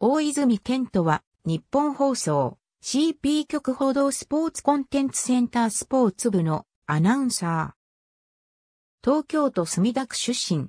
大泉健人は、日本放送、CP 局報道スポーツコンテンツセンタースポーツ部のアナウンサー。東京都墨田区出身。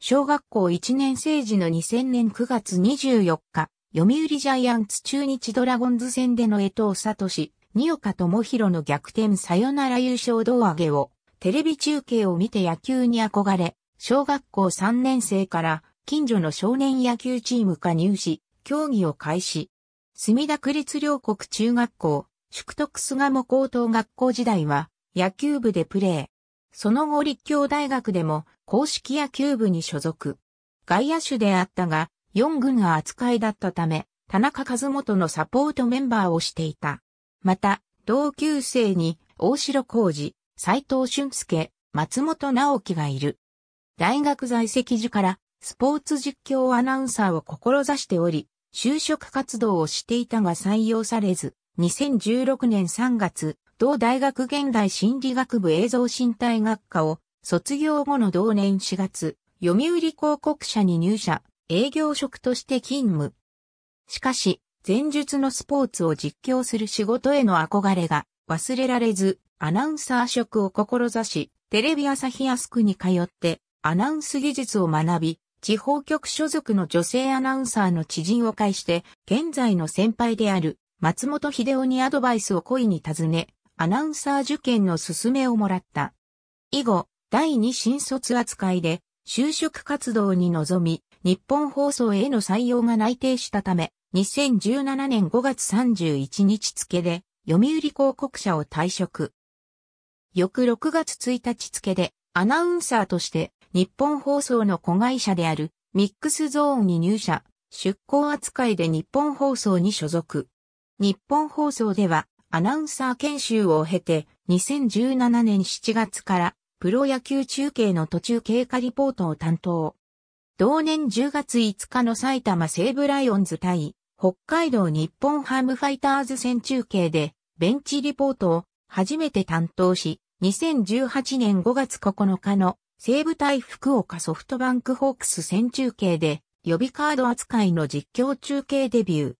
小学校1年生時の2000年9月24日、読売ジャイアンツ中日ドラゴンズ戦での江藤聡、二岡智弘の逆転サヨナラ優勝胴上げを、テレビ中継を見て野球に憧れ、小学校3年生から近所の少年野球チーム加入し、競技を開始。墨田区立両国中学校、宿徳巣鴨高等学校時代は野球部でプレー。その後立教大学でも公式野球部に所属。外野手であったが、四軍が扱いだったため、田中和元のサポートメンバーをしていた。また、同級生に大城浩二、斎藤俊介、松本直樹がいる。大学在籍時からスポーツ実況アナウンサーを志しており、就職活動をしていたが採用されず、2016年3月、同大学現代心理学部映像身体学科を卒業後の同年4月、読売広告社に入社、営業職として勤務。しかし、前述のスポーツを実況する仕事への憧れが忘れられず、アナウンサー職を志し、テレビ朝日アスクに通って、アナウンス技術を学び、地方局所属の女性アナウンサーの知人を介して、現在の先輩である松本秀夫にアドバイスを恋に尋ね、アナウンサー受験の勧めをもらった。以後、第二新卒扱いで、就職活動に臨み、日本放送への採用が内定したため、2017年5月31日付で、読売広告社を退職。翌6月1日付で、アナウンサーとして日本放送の子会社であるミックスゾーンに入社、出向扱いで日本放送に所属。日本放送ではアナウンサー研修を経て2017年7月からプロ野球中継の途中経過リポートを担当。同年10月5日の埼玉西武ライオンズ対北海道日本ハムファイターズ戦中継でベンチリポートを初めて担当し、2018年5月9日の西武対福岡ソフトバンクホークス戦中継で予備カード扱いの実況中継デビュー。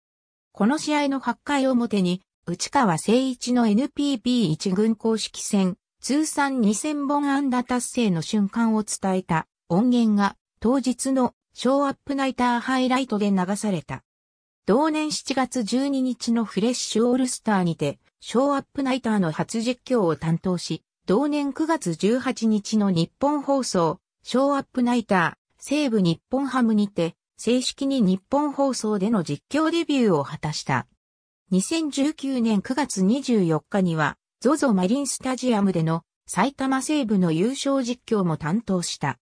この試合の8回表に内川誠一の NPB1 軍公式戦通算2000本安打達成の瞬間を伝えた音源が当日のショーアップナイターハイライトで流された。同年7月12日のフレッシュオールスターにて、ショーアップナイターの初実況を担当し、同年9月18日の日本放送、ショーアップナイター、西部日本ハムにて、正式に日本放送での実況デビューを果たした。2019年9月24日には、ZOZO マリンスタジアムでの埼玉西部の優勝実況も担当した。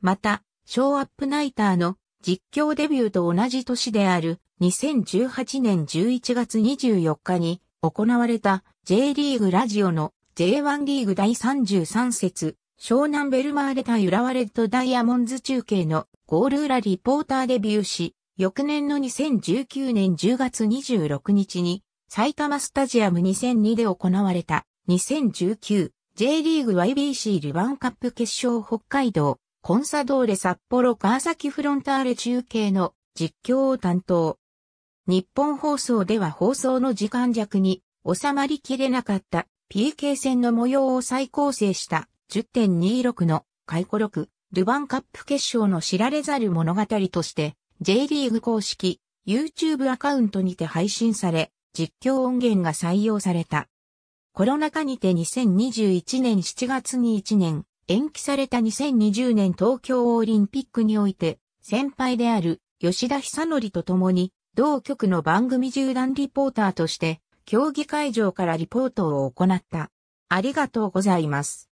また、ショーアップナイターの実況デビューと同じ年である2018年11月24日に行われた J リーグラジオの J1 リーグ第33節、湘南ベルマーレ対浦和レッドダイヤモンズ中継のゴール裏リポーターデビューし、翌年の2019年10月26日に、埼玉スタジアム2002で行われた 2019J リーグ YBC ルワンカップ決勝北海道コンサドーレ札幌川崎フロンターレ中継の実況を担当。日本放送では放送の時間弱に収まりきれなかった PK 戦の模様を再構成した10.26の回顧録、ルヴァンカップ決勝の知られざる物語として、J リーグ公式 YouTube アカウントにて配信され、実況音源が採用された。コロナ禍にて2021年7月に1年、延期された2020年東京オリンピックにおいて、先輩である吉田久則と共に、同局の番組縦断リポーターとして、競技会場からリポートを行った。ありがとうございます。